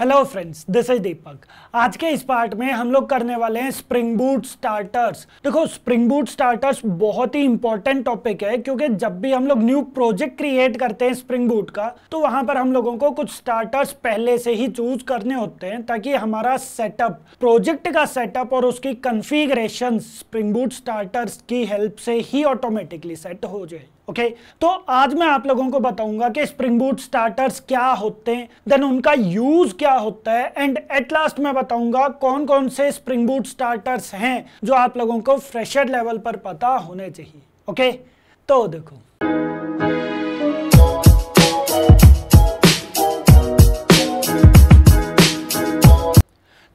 Hello friends this is Deepak आज के इस पार्ट में हम लोग करने वाले हैं स्प्रिंग बूट स्टार्टर्स देखो स्प्रिंग बूट स्टार्टर्स बहुत ही इंपॉर्टेंट टॉपिक है क्योंकि जब भी हम लोग न्यू प्रोजेक्ट क्रिएट करते हैं स्प्रिंग बूट का तो वहां पर हम लोगों को कुछ स्टार्टर्स पहले से ही चूज करने होते हैं ताकि हमारा सेटअप प्रोजेक्ट का सेटअप और उसकी कन्फिग्रेशन स्प्रिंग बूट स्टार्टर्स की हेल्प से ही ऑटोमेटिकली सेट हो जाए ओके okay? तो आज मैं आप लोगों को बताऊंगा कि स्प्रिंग बूट स्टार्टर्स क्या होते हैं देन उनका यूज क्या होता है एंड एट लास्ट मैं बताऊंगा कौन कौन से स्प्रिंग बूट स्टार्टर्स हैं जो आप लोगों को फ्रेशर लेवल पर पता होने चाहिए ओके okay? तो देखो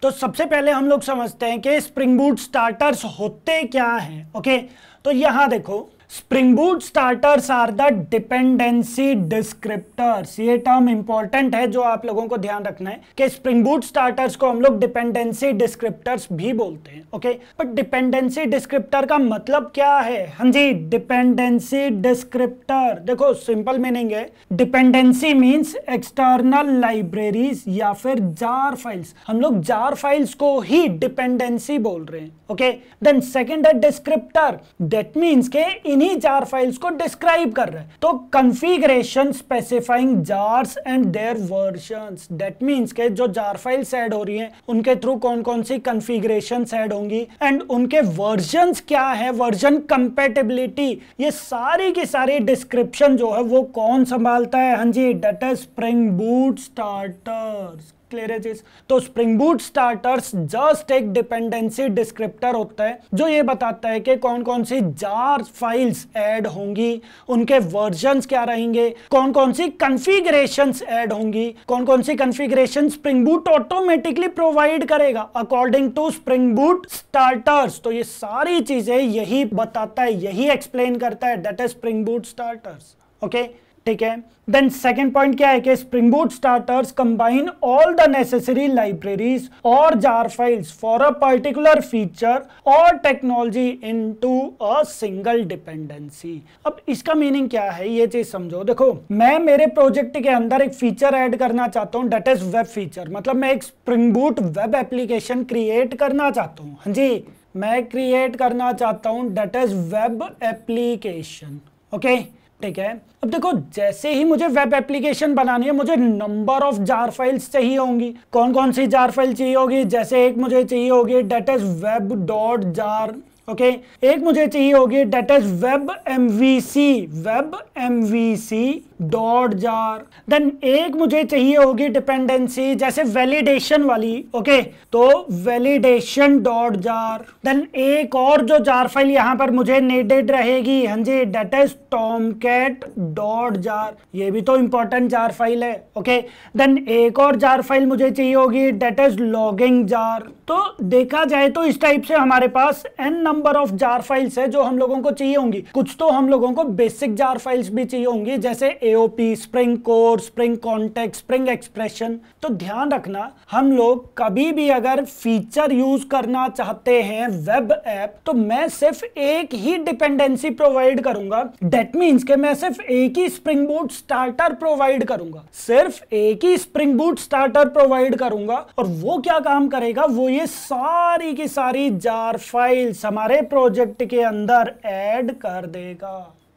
तो सबसे पहले हम लोग समझते हैं कि स्प्रिंग बूट स्टार्टर्स होते क्या हैं ओके okay? तो यहां देखो spring boot starters are the dependency descriptors ये टर्म इंपॉर्टेंट है जो आप लोगों को ध्यान रखना है कि स्प्रिंग बूट स्टार्टर्स को हम लोग डिपेंडेंसी डिस्क्रिप्टर्स भी बोलते हैं ओके बट डिपेंडेंसी डिस्क्रिप्टर का मतलब क्या है हाँ जी डिपेंडेंसी डिस्क्रिप्टर देखो सिंपल मीनिंग है डिपेंडेंसी मीन्स एक्सटर्नल लाइब्रेरीज या फिर जार फाइल्स हम लोग जार फाइल्स को ही डिपेंडेंसी बोल रहे हैं ओके देन सेकेंड है डिस्क्रिप्टर दैट मीन्स के इन्हीं जार फाइल्स को डिस्क्राइब कर रहा है तो configuration specifying jars and their versions that means के जो जार फाइल्स ऐड हो रही हैं उनके थ्रू कौन कौन सी कंफिग्रेशन ऐड होंगी एंड उनके वर्जन क्या है वर्जन कंपेटेबिलिटी ये सारी की सारी डिस्क्रिप्शन जो है वो कौन संभालता है हाँ जी डेटा स्प्रिंग बूट स्टार्टर्स क्लियरेजेस तो स्प्रिंग बूट स्टार्टर्स जस्ट एक डिपेंडेंसी डिस्क्रिप्टर होता है जो ये बताता है कि कौन कौन सी जार फाइल्स ऐड होंगी उनके वर्जन क्या रहेंगे कौन कौन सी कन्फिग्रेशन ऐड होंगी कौन कौन सी configuration Spring Boot automatically provide करेगा according to Spring boot starters तो ये सारी चीजें यही बताता है यही एक्सप्लेन करता है that is spring boot starters okay okay? ठीक है देन सेकेंड पॉइंट क्या है कि Spring boot starters combine all the necessary libraries और jar files for a particular feature और technology into a single dependency अब इसका मीनिंग क्या है ये चीज समझो देखो मैं मेरे प्रोजेक्ट के अंदर एक फीचर ऐड करना चाहता हूँ डेट इज वेब फीचर मतलब मैं एक Spring Boot web application create करना चाहता हूँ हाँ जी मैं क्रिएट करना चाहता हूँ that is web application okay okay? ठीक है अब देखो जैसे ही मुझे वेब एप्लीकेशन बनानी है मुझे नंबर ऑफ जार फाइल्स चाहिए होंगी कौन कौन सी जार फाइल चाहिए होगी जैसे एक मुझे चाहिए होगी that is web dot jar okay एक मुझे चाहिए होगी that is web M V C web M V C dot jar then एक मुझे चाहिए होगी डिपेंडेंसी जैसे वैलिडेशन वाली ओके okay? तो वैलिडेशन डॉट जार देन एक और जो जार फाइल यहाँ पर मुझे नेडेड रहेगी हाँ जी that is Tomcat dot jar ये भी तो इंपॉर्टेंट जार फाइल है ओके okay? देन एक और जार फाइल मुझे चाहिए होगी डेट इज लॉगिंग जार तो देखा जाए तो इस टाइप से हमारे पास N number of jar files है जो हम लोगों को चाहिए होंगी कुछ तो हम लोगों को बेसिक जार फाइल्स भी चाहिए होंगी जैसे AOP Spring core Spring context Spring expression तो ध्यान रखना हम लोग कभी भी अगर फीचर यूज करना चाहते हैं वेब ऐप तो मैं सिर्फ एक ही डिपेंडेंसी प्रोवाइड करूंगा डेट मीन्स के मैं सिर्फ एक ही स्प्रिंग बूट स्टार्टर प्रोवाइड करूंगा सिर्फ एक ही स्प्रिंग बूट स्टार्टर प्रोवाइड करूंगा और वो क्या काम करेगा वो ये सारी की सारी जार फाइल्स हमारे प्रोजेक्ट के अंदर ऐड कर देगा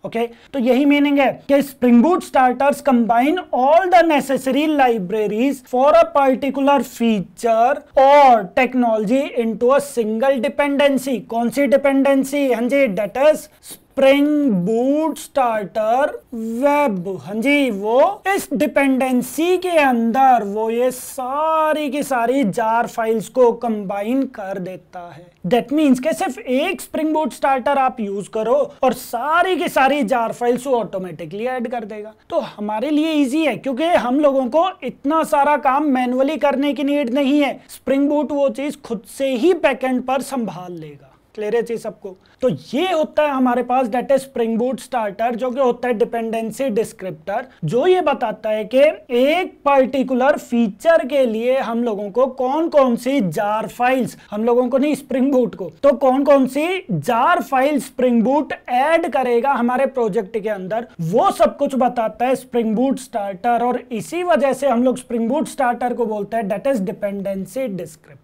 ओके okay? तो यही मीनिंग है कि Spring boot starters combine all the necessary libraries for a particular feature और technology into a single dependency कौन सी डिपेंडेंसी हांजी that is spring boot starter web हाँ जी वो इस डिपेंडेंसी के अंदर वो ये सारी की सारी जार फाइल्स को कंबाइन कर देता है दैट मीन्स के सिर्फ एक स्प्रिंग बूट स्टार्टर आप यूज करो और सारी की सारी जार फाइल्स वो ऑटोमेटिकली ऐड कर देगा तो हमारे लिए इजी है क्योंकि हम लोगों को इतना सारा काम मैनुअली करने की नीड नहीं है स्प्रिंग बूट वो चीज खुद से ही पैकेंड पर संभाल लेगा क्लियर है जी सबको तो ये होता है हमारे पास that is spring boot starter जो कि होता है डिपेंडेंसी डिस्क्रिप्टर जो ये बताता है कि एक पर्टिकुलर फीचर के लिए हम लोगों को कौन कौन सी जार फाइल्स हम लोगों को नहीं स्प्रिंग बूट को तो कौन कौन सी jar file Spring Boot add करेगा हमारे प्रोजेक्ट के अंदर वो सब कुछ बताता है स्प्रिंग बूट स्टार्टर और इसी वजह से हम लोग स्प्रिंग बूट स्टार्टर को बोलते हैं that is dependency descriptor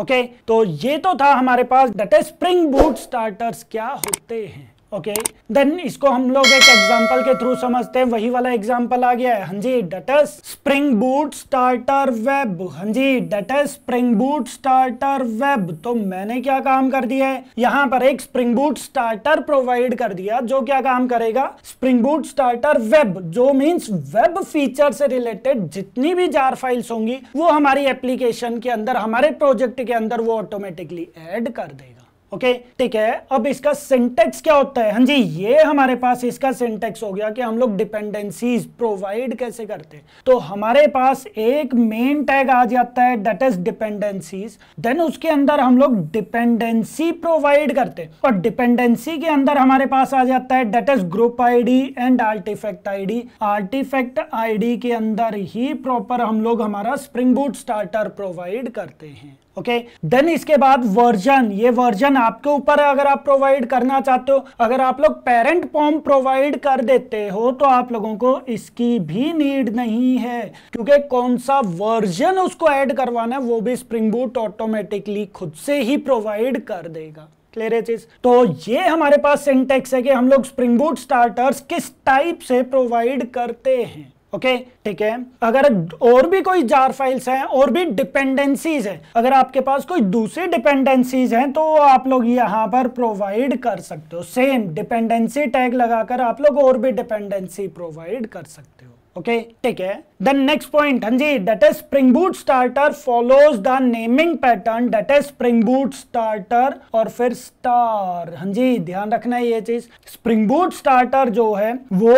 okay तो ये तो था हमारे पास डटे स्प्रिंग बूट स्टार्टर्स क्या होते हैं ओके देन इसको हम लोग एक एग्जांपल के थ्रू समझते हैं वही वाला एग्जांपल आ गया है हाँ जी that's Spring boot starter web हाँ जी that's Spring boot starter web तो मैंने क्या काम कर दिया है यहाँ पर एक स्प्रिंग बूट स्टार्टर प्रोवाइड कर दिया जो क्या काम करेगा स्प्रिंग बूट स्टार्टर वेब जो मीन्स वेब फीचर से रिलेटेड जितनी भी जार फाइल्स होंगी वो हमारी एप्लीकेशन के अंदर हमारे प्रोजेक्ट के अंदर वो ऑटोमेटिकली एड कर देगा ओके ठीक है अब इसका सिंटेक्स क्या होता है हाँ जी ये हमारे पास इसका सिंटेक्स हो गया कि हम लोग डिपेंडेंसीज प्रोवाइड कैसे करते हैं तो हमारे पास एक मेन टैग आ जाता है डेट इज डिपेंडेंसीज देन उसके अंदर हम लोग डिपेंडेंसी प्रोवाइड करते हैं और डिपेंडेंसी के अंदर हमारे पास आ जाता है that is group ID and artifact ID artifact ID के अंदर ही प्रॉपर हम लोग हमारा स्प्रिंग बूट स्टार्टर प्रोवाइड करते हैं ओके okay? देन इसके बाद वर्जन ये वर्जन आपके ऊपर अगर आप प्रोवाइड करना चाहते हो अगर आप लोग पेरेंट फॉर्म प्रोवाइड कर देते हो तो आप लोगों को इसकी भी नीड नहीं है क्योंकि कौन सा वर्जन उसको ऐड करवाना है वो भी स्प्रिंग बूट ऑटोमेटिकली खुद से ही प्रोवाइड कर देगा क्लियर है चीज तो ये हमारे पास सिंटेक्स है कि हम लोग स्प्रिंग बूट स्टार्टर्स किस टाइप से प्रोवाइड करते हैं ओके okay, ठीक है अगर और भी कोई जार फाइल्स हैं और भी डिपेंडेंसीज हैं अगर आपके पास कोई दूसरी डिपेंडेंसीज हैं तो आप लोग यहाँ पर प्रोवाइड कर सकते हो सेम डिपेंडेंसी टैग लगाकर आप लोग और भी डिपेंडेंसी प्रोवाइड कर सकते हो ओके ठीक है देन नेक्स्ट पॉइंट point जी that is spring boot starter follows the naming pattern that is spring boot starter और फिर स्टार जी ध्यान रखना है ये चीज स्प्रिंग बूट स्टार्टर जो है वो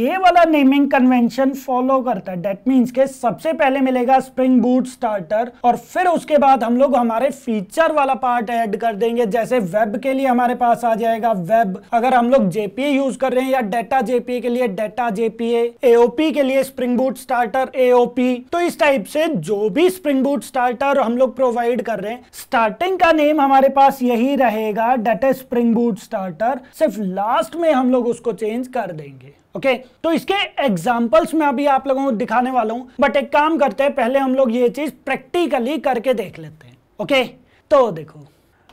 ये वाला नेमिंग कन्वेंशन फॉलो करता है डेट मीन्स के सबसे पहले मिलेगा स्प्रिंग बूट स्टार्टर और फिर उसके बाद हम लोग हमारे फीचर वाला पार्ट ऐड कर देंगे जैसे वेब के लिए हमारे पास आ जाएगा वेब अगर हम लोग जेपीए यूज कर रहे हैं या डेटा जेपीए के लिए डेटा जेपीए एओपी के लिए स्प्रिंग बूट स्टार्टर एओपी तो इस टाइप से जो भी स्प्रिंग बूट स्टार्टर हम लोग प्रोवाइड कर रहे हैं स्टार्टिंग का नेम हमारे पास यही रहेगा that that spring boot starter सिर्फ लास्ट में हम लोग उसको चेंज कर देंगे ओके okay, तो इसके एग्जांपल्स में अभी आप लोगों को दिखाने वाला हूं बट एक काम करते हैं पहले हम लोग ये चीज प्रैक्टिकली करके देख लेते हैं ओके okay? तो देखो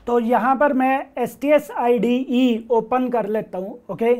तो यहां पर मैं S T S I D E open कर लेता हूं ओके okay?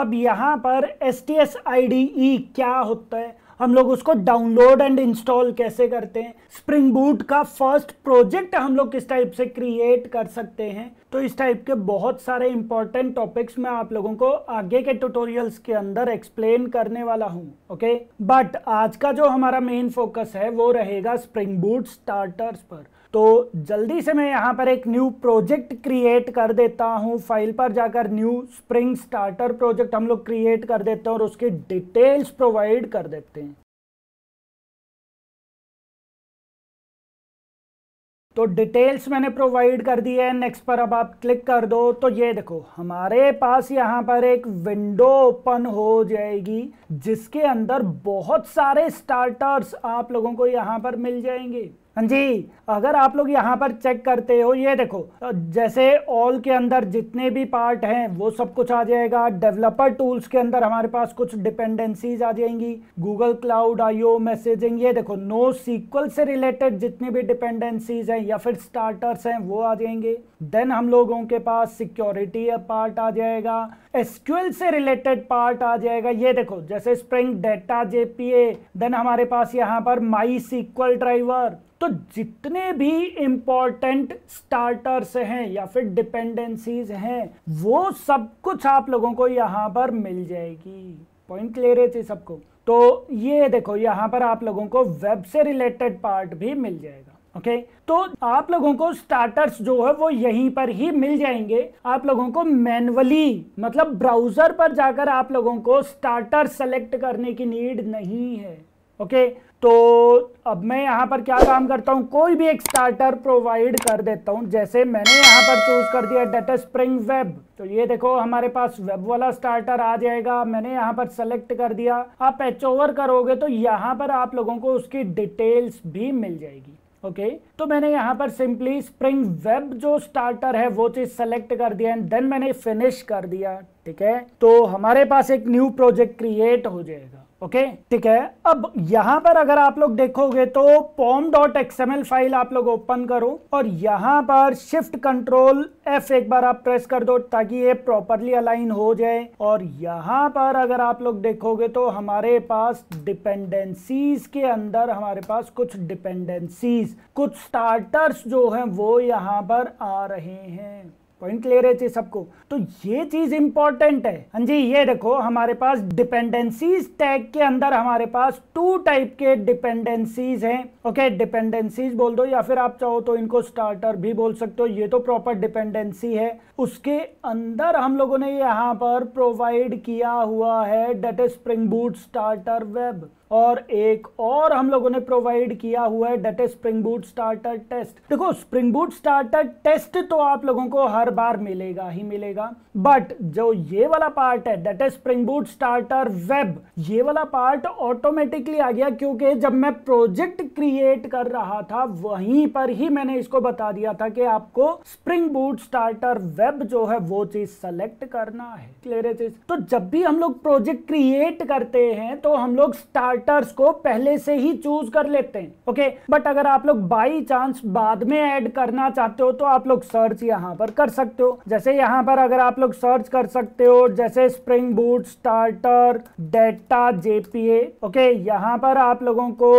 अब यहाँ पर S T S I D E क्या होता है हम लोग उसको डाउनलोड एंड इंस्टॉल कैसे करते हैं स्प्रिंग बूट का फर्स्ट प्रोजेक्ट हम लोग किस टाइप से क्रिएट कर सकते हैं तो इस टाइप के बहुत सारे इंपॉर्टेंट टॉपिक्स मैं आप लोगों को आगे के ट्यूटोरियल्स के अंदर एक्सप्लेन करने वाला हूं ओके बट आज का जो हमारा मेन फोकस है वो रहेगा स्प्रिंग बूट स्टार्टर्स पर तो जल्दी से मैं यहाँ पर एक न्यू प्रोजेक्ट क्रिएट कर देता हूँ फाइल पर जाकर न्यू स्प्रिंग स्टार्टर प्रोजेक्ट हम लोग क्रिएट कर देते हैं और उसकी डिटेल्स प्रोवाइड कर देते हैं तो डिटेल्स मैंने प्रोवाइड कर दी है नेक्स्ट पर अब आप क्लिक कर दो तो ये देखो हमारे पास यहाँ पर एक विंडो ओपन हो जाएगी जिसके अंदर बहुत सारे स्टार्टर्स आप लोगों को यहाँ पर मिल जाएंगे हाँ जी अगर आप लोग यहाँ पर चेक करते हो ये देखो जैसे ऑल के अंदर जितने भी पार्ट हैं वो सब कुछ आ जाएगा डेवलपर टूल्स के अंदर हमारे पास कुछ डिपेंडेंसीज आ जाएंगी गूगल क्लाउड आईओ मैसेजिंग ये देखो नो सीक्वल से रिलेटेड जितनी भी डिपेंडेंसीज हैं या फिर स्टार्टर्स हैं वो आ जाएंगे देन हम लोगों के पास सिक्योरिटी पार्ट आ जाएगा एसक्यूएल से रिलेटेड पार्ट आ जाएगा ये देखो जैसे स्प्रिंग डेटा जेपीए देन हमारे पास यहाँ पर माई सीक्वल ड्राइवर तो जितने भी इंपॉर्टेंट स्टार्टर्स हैं या फिर डिपेंडेंसीज हैं वो सब कुछ आप लोगों को यहां पर मिल जाएगी पॉइंट क्लियर है सबको तो ये देखो यहां पर आप लोगों को वेब से रिलेटेड पार्ट भी मिल जाएगा ओके okay? तो आप लोगों को स्टार्टर्स जो है वो यहीं पर ही मिल जाएंगे आप लोगों को मैनुअली मतलब ब्राउजर पर जाकर आप लोगों को स्टार्टर सेलेक्ट करने की नीड नहीं है ओके okay? तो अब मैं यहाँ पर क्या काम करता हूँ कोई भी एक स्टार्टर प्रोवाइड कर देता हूँ जैसे मैंने यहाँ पर चूज कर दिया डेटा स्प्रिंग वेब तो ये देखो हमारे पास वेब वाला स्टार्टर आ जाएगा मैंने यहाँ पर सेलेक्ट कर दिया आप एच ओवर करोगे तो यहाँ पर आप लोगों को उसकी डिटेल्स भी मिल जाएगी ओके okay. तो मैंने यहाँ पर सिंपली स्प्रिंग वेब जो स्टार्टर है वो चीज सेलेक्ट कर दिया एंड देन मैंने फिनिश कर दिया ठीक है तो हमारे पास एक न्यू प्रोजेक्ट क्रिएट हो जाएगा ओके ठीक है अब यहां पर अगर आप लोग देखोगे तो पॉम डॉट एक्सएमएल फाइल आप लोग ओपन करो और यहां पर शिफ्ट कंट्रोल एफ एक बार आप प्रेस कर दो ताकि ये प्रॉपरली अलाइन हो जाए और यहां पर अगर आप लोग देखोगे तो हमारे पास डिपेंडेंसीज के अंदर हमारे पास कुछ डिपेंडेंसीज कुछ स्टार्टर्स जो हैं वो यहां पर आ रहे हैं पॉइंट क्लियर है चीज सबको तो ये चीज इंपॉर्टेंट है हाँ जी ये देखो हमारे पास डिपेंडेंसीज टैग के अंदर हमारे पास टू टाइप के डिपेंडेंसीज हैं ओके डिपेंडेंसीज बोल दो या फिर आप चाहो तो इनको स्टार्टर भी बोल सकते हो ये तो प्रॉपर डिपेंडेंसी है उसके अंदर हम लोगों ने यहाँ पर प्रोवाइड किया हुआ है that is spring boot starter web और एक और हम लोगों ने प्रोवाइड किया हुआ है that spring boot starter test देखो स्प्रिंग बूट स्टार्टर टेस्ट तो आप लोगों को हर बार मिलेगा ही मिलेगा बट जो ये वाला पार्ट है that spring boot starter web ये वाला पार्ट ऑटोमेटिकली आ गया क्योंकि जब मैं प्रोजेक्ट क्रिएट कर रहा था वहीं पर ही मैंने इसको बता दिया था कि आपको स्प्रिंग बूट स्टार्टर वेब जो है वो चीज सेलेक्ट करना है क्लियर है चीज तो जब भी हम लोग प्रोजेक्ट क्रिएट करते हैं तो हम लोग स्टार्ट पार्टनर्स को पहले से ही चूज कर लेते हैं ओके बट अगर आप लोग बाई चांस बाद में ऐड करना चाहते हो तो आप लोग सर्च यहाँ पर कर सकते हो जैसे यहाँ पर अगर आप लोग सर्च कर सकते हो जैसे spring boot starter data JPA okay यहाँ पर आप लोगों को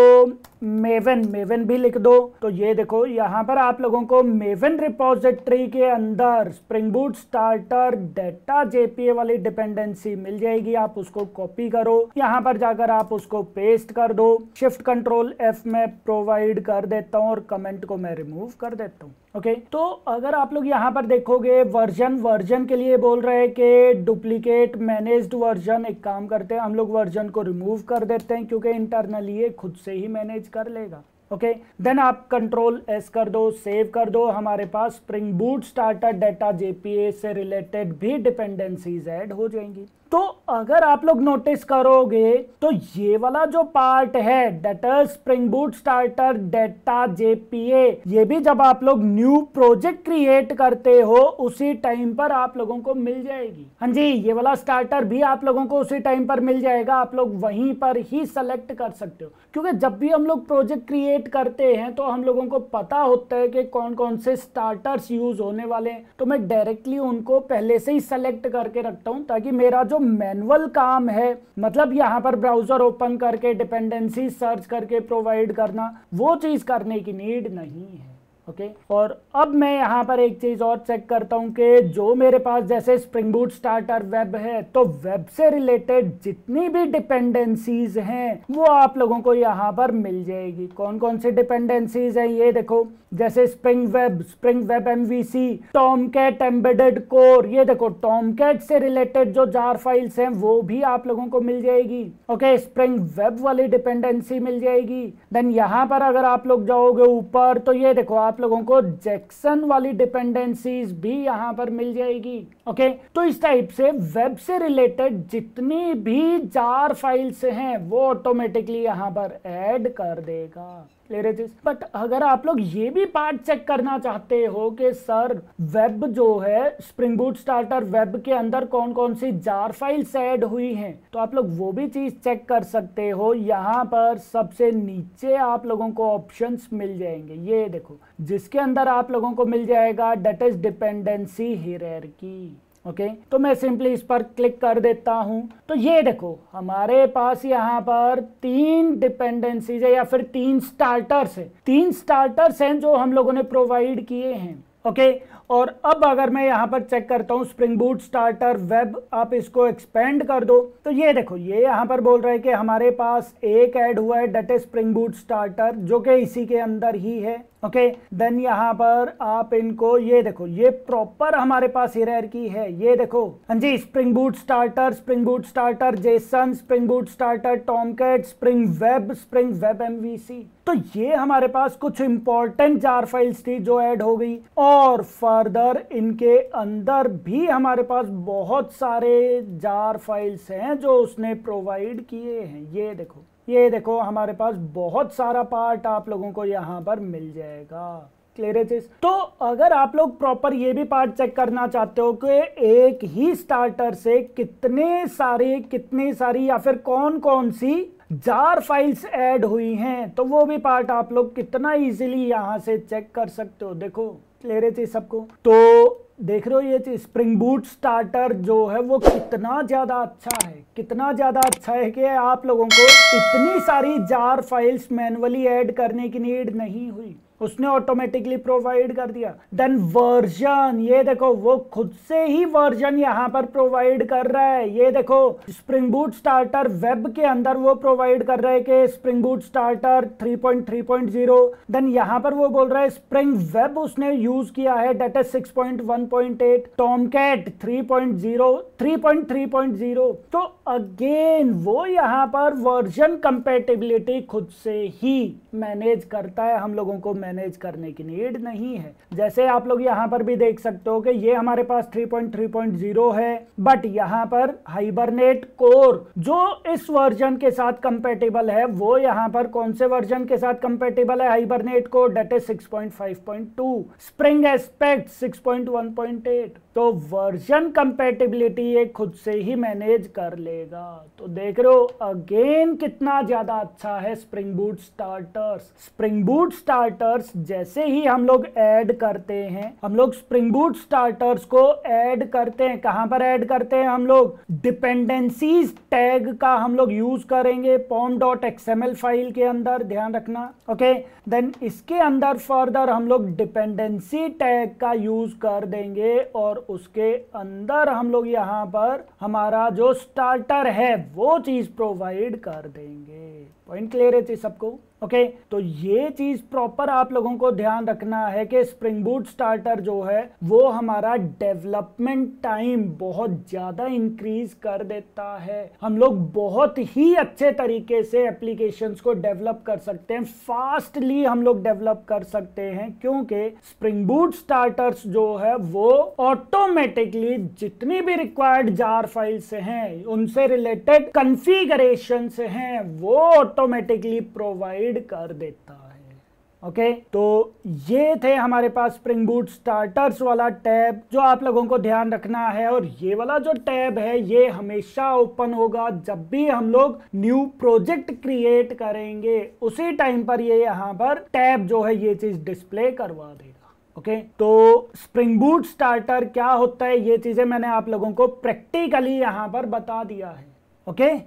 मेवन मेवन भी लिख दो तो ये देखो यहाँ पर आप लोगों को मेवन रिपोजिटरी के अंदर spring boot starter data JPA वाली डिपेंडेंसी मिल जाएगी आप उसको कॉपी करो यहाँ पर जाकर आप उसको पेस्ट कर दो शिफ्ट कंट्रोल एफ में प्रोवाइड कर देता हूँ और कमेंट को मैं रिमूव कर देता हूँ ओके okay, तो अगर आप लोग यहाँ पर देखोगे वर्जन वर्जन के लिए बोल रहे हैं कि डुप्लीकेट मैनेज्ड वर्जन एक काम करते हैं हम लोग वर्जन को रिमूव कर देते हैं क्योंकि इंटरनली ये खुद से ही मैनेज कर लेगा ओके देन आप कंट्रोल एस कर दो सेव कर दो हमारे पास spring boot starter data JPA से रिलेटेड भी डिपेंडेंसीज ऐड हो जाएंगी तो अगर आप लोग नोटिस करोगे तो ये वाला जो पार्ट है that spring boot starter data JPA ये भी जब आप लोग न्यू प्रोजेक्ट क्रिएट करते हो उसी टाइम पर आप लोगों को मिल जाएगी हाँ जी ये वाला स्टार्टर भी आप लोगों को उसी टाइम पर मिल जाएगा आप लोग वहीं पर ही सेलेक्ट कर सकते हो क्योंकि जब भी हम लोग प्रोजेक्ट क्रिएट करते हैं तो हम लोगों को पता होता है कि कौन कौन से स्टार्टर्स यूज होने वाले हैं तो मैं डायरेक्टली उनको पहले से ही सेलेक्ट करके रखता हूँ ताकि मेरा जो मैनुअल काम है मतलब यहाँ पर ब्राउजर ओपन करके डिपेंडेंसी सर्च करके प्रोवाइड करना वो चीज करने की नीड नहीं है ओके okay? और अब मैं यहां पर एक चीज़ और चेक करता हूं कि जो मेरे पास जैसे स्प्रिंग बूट स्टार्टर वेब है तो वेब से रिलेटेड जितनी भी डिपेंडेंसीज हैं वो आप लोगों को यहां पर मिल जाएगी कौन कौन सी डिपेंडेंसीज हैं ये देखो जैसे spring web spring web MVC Tomcat embedded core ये देखो टॉम कैट से रिलेटेड जो जार फाइल्स हैं वो भी आप लोगों को मिल जाएगी ओके स्प्रिंग वेब वाली डिपेंडेंसी मिल जाएगी देन यहां पर अगर आप लोग जाओगे ऊपर तो ये देखो आप लोगों को जैक्सन वाली डिपेंडेंसीज भी यहां पर मिल जाएगी ओके okay? तो इस टाइप से वेब से रिलेटेड जितनी भी जार फाइल्स हैं वो ऑटोमेटिकली यहां पर ऐड कर देगा क्लियर चीज बट अगर आप लोग ये भी पार्ट चेक करना चाहते हो कि सर वेब जो है स्प्रिंग बूट स्टार्टर वेब के अंदर कौन कौन सी जार फाइल्स ऐड हुई हैं तो आप लोग वो भी चीज चेक कर सकते हो यहाँ पर सबसे नीचे आप लोगों को ऑप्शंस मिल जाएंगे ये देखो जिसके अंदर आप लोगों को मिल जाएगा डेट इज डिपेंडेंसी हिरेर की ओके okay? तो मैं सिंपली इस पर क्लिक कर देता हूं तो ये देखो हमारे पास यहाँ पर तीन डिपेंडेंसीज है या फिर तीन स्टार्टर्स है तीन स्टार्टर्स हैं जो हम लोगों ने प्रोवाइड किए हैं ओके okay? और अब अगर मैं यहाँ पर चेक करता हूँ स्प्रिंग बूट स्टार्टर वेब आप इसको एक्सपेंड कर दो तो ये देखो ये यहाँ पर बोल रहे है कि हमारे पास एक ऐड हुआ है that a spring boot starter जो कि इसी के अंदर ही है ओके देन यहाँ पर आप इनको ये देखो ये प्रॉपर हमारे पास की है ये देखो हाँ जी spring boot starter spring boot starter JSON spring boot starter Tomcat spring web spring web MVC तो ये हमारे पास कुछ इंपॉर्टेंट जार फाइल्स थी जो ऐड हो गई और फर्दर इनके अंदर भी हमारे पास बहुत सारे जार फाइल्स हैं जो उसने प्रोवाइड किए हैं ये देखो ये देखो हमारे पास बहुत सारा पार्ट आप लोगों को यहाँ पर मिल जाएगा क्लियर है चीज तो अगर आप लोग प्रॉपर ये भी पार्ट चेक करना चाहते हो कि एक ही स्टार्टर से कितने सारे कितनी सारी या फिर कौन कौन सी जार फाइल्स ऐड हुई हैं तो वो भी पार्ट आप लोग कितना इजीली यहां से चेक कर सकते हो देखो क्लियर है चीज सबको तो देख रहे हो ये चीज़ स्प्रिंग बूट स्टार्टर जो है वो कितना ज़्यादा अच्छा है कितना ज़्यादा अच्छा है कि आप लोगों को इतनी सारी जार फाइल्स मैनुअली ऐड करने की नीड नहीं हुई उसने ऑटोमेटिकली प्रोवाइड कर दिया देन वर्जन ये देखो वो खुद से ही वर्जन यहाँ पर प्रोवाइड कर रहा है ये देखो स्प्रिंग बूट स्टार्टर वेब के अंदर वो प्रोवाइड कर रहा है कि स्प्रिंग बूट स्टार्टर 3.3.0 देन यहाँ पर वो बोल रहा है स्प्रिंग वेब उसने यूज किया है that point three point zero तो अगेन वो यहाँ पर वर्जन कंपेटेबिलिटी खुद से ही मैनेज करता है हम लोगों को मैनेज करने की नीड नहीं है जैसे आप लोग यहाँ पर भी देख सकते हो कि ये हमारे पास 3.3.0 है बट यहाँ पर हाइबरनेट कोर जो इस वर्जन के साथ कंपेटेबल है वो यहाँ पर कौन से वर्जन के साथ कंपेटेबल है Hibernate core that is six spring aspect six तो वर्जन कंपेटिबिलिटी ये खुद से ही मैनेज कर लेगा तो देख रहे हो अगेन कितना ज़्यादा अच्छा है spring boot starters spring boot starters जैसे ही हम लोग ऐड करते हैं हम लोग स्प्रिंग बूट स्टार्टर्स को ऐड करते हैं कहां पर ऐड करते हैं हम लोग डिपेंडेंसीज टैग का हम लोग यूज करेंगे पॉम डॉट एक्सएमएल फाइल के अंदर ध्यान रखना ओके देन इसके अंदर फर्दर हम लोग डिपेंडेंसी टैग का यूज कर देंगे और उसके अंदर हम लोग यहाँ पर हमारा जो स्टार्टर है वो चीज़ प्रोवाइड कर देंगे पॉइंट क्लियर है चीज सबको ओके तो ये चीज प्रॉपर आप लोगों को ध्यान रखना है कि स्प्रिंग बूट स्टार्टर जो है वो हमारा डेवलपमेंट टाइम बहुत ज्यादा इंक्रीज कर देता है हम लोग बहुत ही अच्छे तरीके से एप्लीकेशन को डेवलप कर सकते हैं फास्टली हम लोग डेवलप कर सकते हैं क्योंकि स्प्रिंग बूट स्टार्टर्स जो है वो ऑटोमेटिकली जितनी भी रिक्वायर्ड जार फाइल्स हैं उनसे रिलेटेड कंफिगरेशन है हैं वो ऑटोमेटिकली प्रोवाइड कर देता है ओके okay? तो ये थे हमारे पास स्प्रिंग बूट स्टार्टर्स वाला टैब जो आप लोगों को ध्यान रखना है और ये वाला जो टैब है ये हमेशा ओपन होगा जब भी हम लोग न्यू प्रोजेक्ट क्रिएट करेंगे उसी टाइम पर ये यहाँ पर टैब जो है ये चीज डिस्प्ले करवा देगा ओके okay? तो स्प्रिंग बूट स्टार्टर क्या होता है ये चीजें मैंने आप लोगों को प्रैक्टिकली यहां पर बता दिया है okay okay?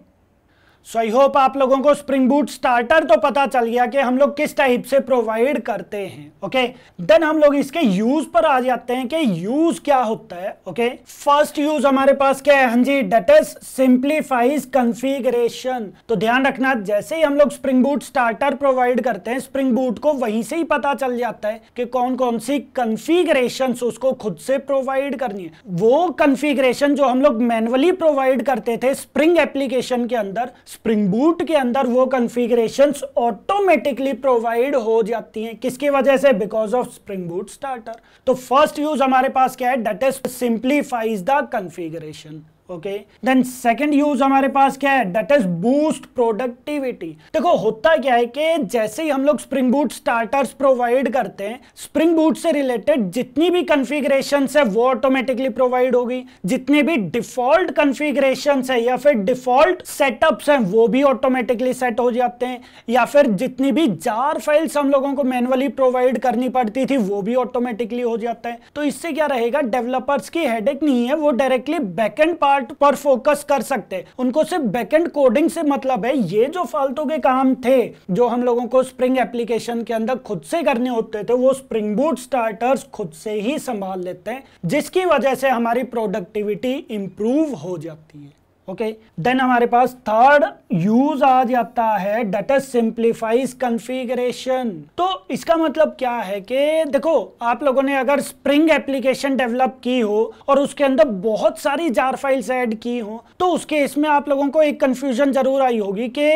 So I hope आप लोगों को स्प्रिंग बूट स्टार्टर तो पता चल गया कि हम लोग किस टाइप से प्रोवाइड करते हैं ओके देन हम लोग इसके यूज पर आ जाते हैं कि यूज क्या होता है ओके फर्स्ट यूज हमारे पास क्या है हांजी डेट इज सिंप्लीफाइज कंफिग्रेशन तो ध्यान रखना जैसे ही हम लोग स्प्रिंग बूट स्टार्टर प्रोवाइड करते हैं स्प्रिंग बूट को वहीं से ही पता चल जाता है कि कौन कौन सी कंफिग्रेशन उसको खुद से प्रोवाइड करनी है वो कंफिग्रेशन जो हम लोग मैनुअली प्रोवाइड करते थे स्प्रिंग एप्लीकेशन के अंदर स्प्रिंग बूट के अंदर वो कॉन्फ़िगरेशन ऑटोमेटिकली प्रोवाइड हो जाती हैं किसकी वजह से because of spring boot starter तो फर्स्ट यूज हमारे पास क्या है that is simplifies the configuration okay then second use हमारे पास क्या है दैट इज बूस्ट प्रोडक्टिविटी देखो होता क्या है कि जैसे ही हम लोग स्प्रिंग बूट स्टार्टर्स प्रोवाइड करते हैं स्प्रिंग बूट से रिलेटेड जितनी भी कन्फिग्रेशन है वो ऑटोमेटिकली प्रोवाइड होगी जितने भी डिफॉल्ट कन्फिग्रेशन है या फिर डिफॉल्ट सेटअप्स हैं वो भी ऑटोमेटिकली सेट हो जाते हैं या फिर जितनी भी जार फाइल्स हम लोगों को मैनुअली प्रोवाइड करनी पड़ती थी वो भी ऑटोमेटिकली हो जाता है तो इससे क्या रहेगा डेवलपर्स की हेडेक नहीं है वो डायरेक्टली बैकेंड पार्ट पार्ट पर फोकस कर सकते उनको सिर्फ बैकएंड कोडिंग से मतलब है ये जो फालतू के काम थे जो हम लोगों को स्प्रिंग एप्लीकेशन के अंदर खुद से करने होते थे वो स्प्रिंग बूट स्टार्टर्स खुद से ही संभाल लेते हैं जिसकी वजह से हमारी प्रोडक्टिविटी इंप्रूव हो जाती है ओके okay. देन हमारे पास थर्ड यूज आ जाता है डेटा सिंप्लीफाइज कंफिगरेशन तो इसका मतलब क्या है कि देखो आप लोगों ने अगर स्प्रिंग एप्लीकेशन डेवलप की हो और उसके अंदर बहुत सारी जार फाइल्स ऐड की हो तो उसके इसमें आप लोगों को एक कंफ्यूजन जरूर आई होगी कि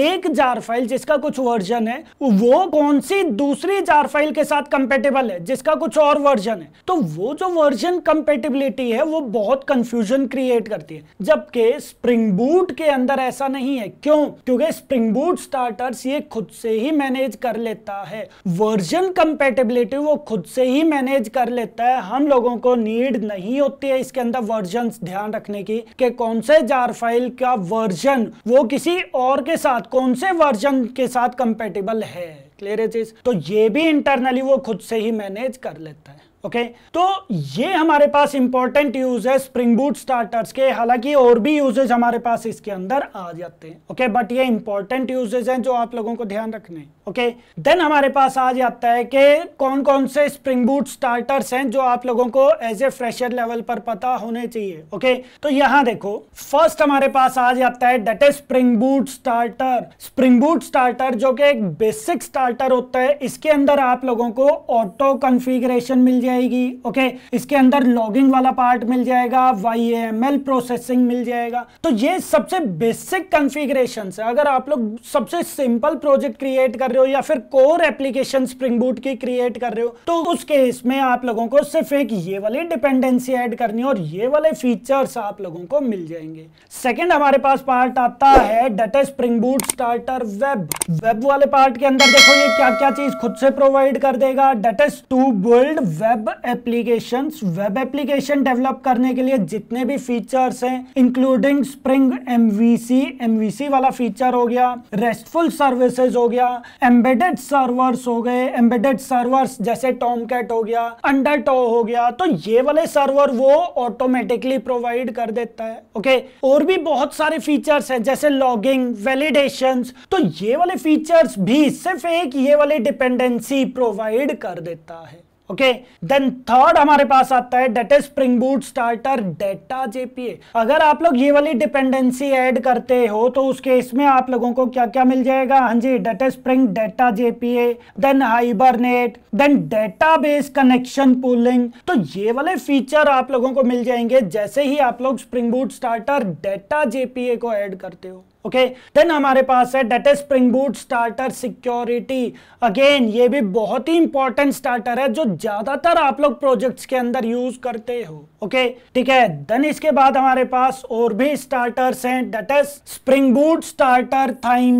एक जार फाइल जिसका कुछ वर्जन है वो कौन सी दूसरी जार फाइल के साथ कंपेटेबल है जिसका कुछ और वर्जन है तो वो जो वर्जन कंपेटेबिलिटी है वो बहुत कंफ्यूजन क्रिएट करती है जबकि स्प्रिंग बूट के अंदर ऐसा नहीं है क्यों क्योंकि स्प्रिंग बूट स्टार्टर्स ये खुद से ही मैनेज कर लेता है वर्जन कंपेटेबिलिटी वो खुद से ही मैनेज कर लेता है हम लोगों को नीड नहीं होती है इसके अंदर वर्जन ध्यान रखने की कि कौन से जार फाइल का वर्जन वो किसी और के साथ कौन से वर्जन के साथ कंपेटेबल है क्लियर है चीज तो ये भी इंटरनली वो खुद से ही मैनेज कर लेता है ओके तो ये हमारे पास इंपॉर्टेंट यूज है स्प्रिंग बूट स्टार्टर्स के हालांकि और भी यूजेज हमारे पास इसके अंदर आ जाते हैं ओके बट ये इंपॉर्टेंट यूजेज हैं जो आप लोगों को ध्यान रखने हैं ओके देन हमारे पास आ जाता है कि कौन कौन से स्प्रिंग बूट स्टार्टर्स हैं जो आप लोगों को एज ए फ्रेशर लेवल पर पता होने चाहिए ओके okay? तो यहां देखो फर्स्ट हमारे पास आ जाता है that spring boot starter spring boot starter जो कि एक बेसिक स्टार्टर होता है इसके अंदर आप लोगों को ऑटो कॉन्फ़िगरेशन मिल जाएगी ओके okay? इसके अंदर लॉगिंग वाला पार्ट मिल जाएगा वाई एम एल प्रोसेसिंग मिल जाएगा तो ये सबसे बेसिक कॉन्फ़िगरेशन है अगर आप लोग सबसे सिंपल प्रोजेक्ट क्रिएट कर रहे रहे हो या फिर कोर एप्लीकेशन स्प्रिंग बूट की क्रिएट कर रहे हो तो उस केस में आप लोगों को सिर्फ एक ये वाली डिपेंडेंसी ऐड करनी है और ये वाले फीचर्स आप लोगों को मिल जाएंगे सेकेंड हमारे पास पार्ट आता है that spring boot starter web web वाले पार्ट के अंदर देखो ये क्या क्या चीज खुद से प्रोवाइड कर देगा that to build web application web application develop करने के लिए जितने भी फीचर्स हैं इंक्लूडिंग स्प्रिंग एमवीसी एमवीसी वाला फीचर हो गया रेस्टफुल सर्विसेज हो गया एम्बेडेड सर्वर्स हो गए एम्बेडेड सर्वर्स जैसे टॉम कैट हो गया अंडर टो हो गया तो ये वाले सर्वर वो ऑटोमेटिकली प्रोवाइड कर देता है ओके और भी बहुत सारे फीचर्स हैं जैसे लॉगिंग वैलिडेशन तो ये वाले फीचर्स भी सिर्फ एक ये वाले डिपेंडेंसी प्रोवाइड कर देता है ओके देन थर्ड हमारे पास आता है that is spring boot starter data JPA अगर आप लोग ये वाली डिपेंडेंसी ऐड करते हो तो उस केस में आप लोगों को क्या क्या मिल जाएगा हाँ जी that is spring data JPA then Hibernate then database connection pooling तो ये वाले फीचर आप लोगों को मिल जाएंगे जैसे ही आप लोग spring boot starter data JPA को एड करते हो ओके देन हमारे पास है that is spring boot starter security again ये भी बहुत ही इंपॉर्टेंट स्टार्टर है जो ज्यादातर आप लोग प्रोजेक्ट्स के अंदर यूज करते हो ओके ठीक है देन इसके बाद हमारे पास और भी स्टार्टर्स हैं that is spring boot starter थाइम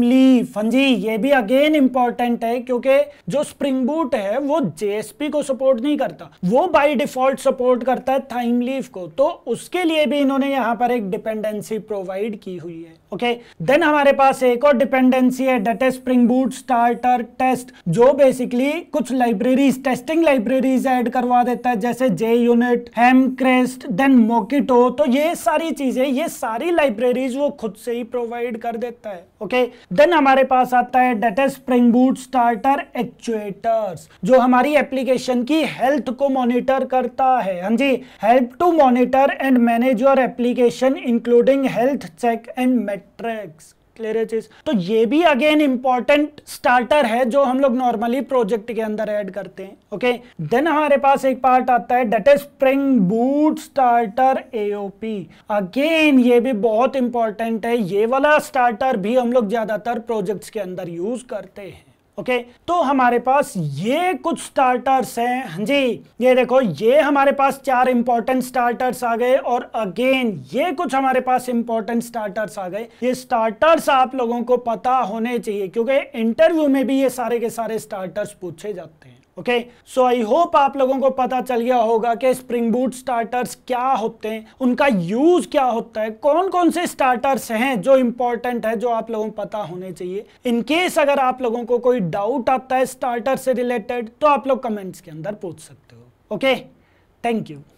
फंजी ये भी अगेन इंपॉर्टेंट है क्योंकि जो स्प्रिंग बूट है वो जेएसपी को सपोर्ट नहीं करता वो बाई डिफॉल्ट सपोर्ट करता है थाइम लीफ को तो उसके लिए भी इन्होंने यहाँ पर एक डिपेंडेंसी प्रोवाइड की हुई है ओके okay? देन हमारे पास एक और डिपेंडेंसी है that spring boot starter test जो बेसिकली कुछ लाइब्रेरीज टेस्टिंग लाइब्रेरीज ऐड करवा देता है जैसे JUnit Hamcrest then Mockito तो ये सारी चीजें ये सारी लाइब्रेरीज वो खुद से ही प्रोवाइड कर देता है ओके okay? देन हमारे पास आता है that spring boot starter actuators जो हमारी एप्लीकेशन की हेल्थ को मॉनिटर करता है हाँ जी help to monitor and manage your application including health check and metrics clear तो ये भी अगेन इंपॉर्टेंट स्टार्टर है जो हम लोग नॉर्मली प्रोजेक्ट के अंदर ऐड करते हैं ओके okay? देन हमारे पास एक पार्ट आता है that is spring boot starter AOP again ये भी बहुत इंपॉर्टेंट है ये वाला स्टार्टर भी हम लोग ज्यादातर प्रोजेक्ट्स के अंदर यूज करते हैं ओके तो हमारे पास ये कुछ स्टार्टर्स हैं हाँ जी ये देखो ये हमारे पास चार इंपॉर्टेंट स्टार्टर्स आ गए और अगेन ये कुछ हमारे पास इंपॉर्टेंट स्टार्टर्स आ गए ये स्टार्टर्स आप लोगों को पता होने चाहिए क्योंकि इंटरव्यू में भी ये सारे के सारे स्टार्टर्स पूछे जाते हैं ओके सो आई होप आप लोगों को पता चल गया होगा कि स्प्रिंग बूट स्टार्टर्स क्या होते हैं उनका यूज क्या होता है कौन कौन से स्टार्टर्स हैं जो इंपॉर्टेंट है जो आप लोगों को पता होने चाहिए इनकेस अगर आप लोगों को कोई डाउट आता है स्टार्टर से रिलेटेड तो आप लोग कमेंट्स के अंदर पूछ सकते हो ओके थैंक यू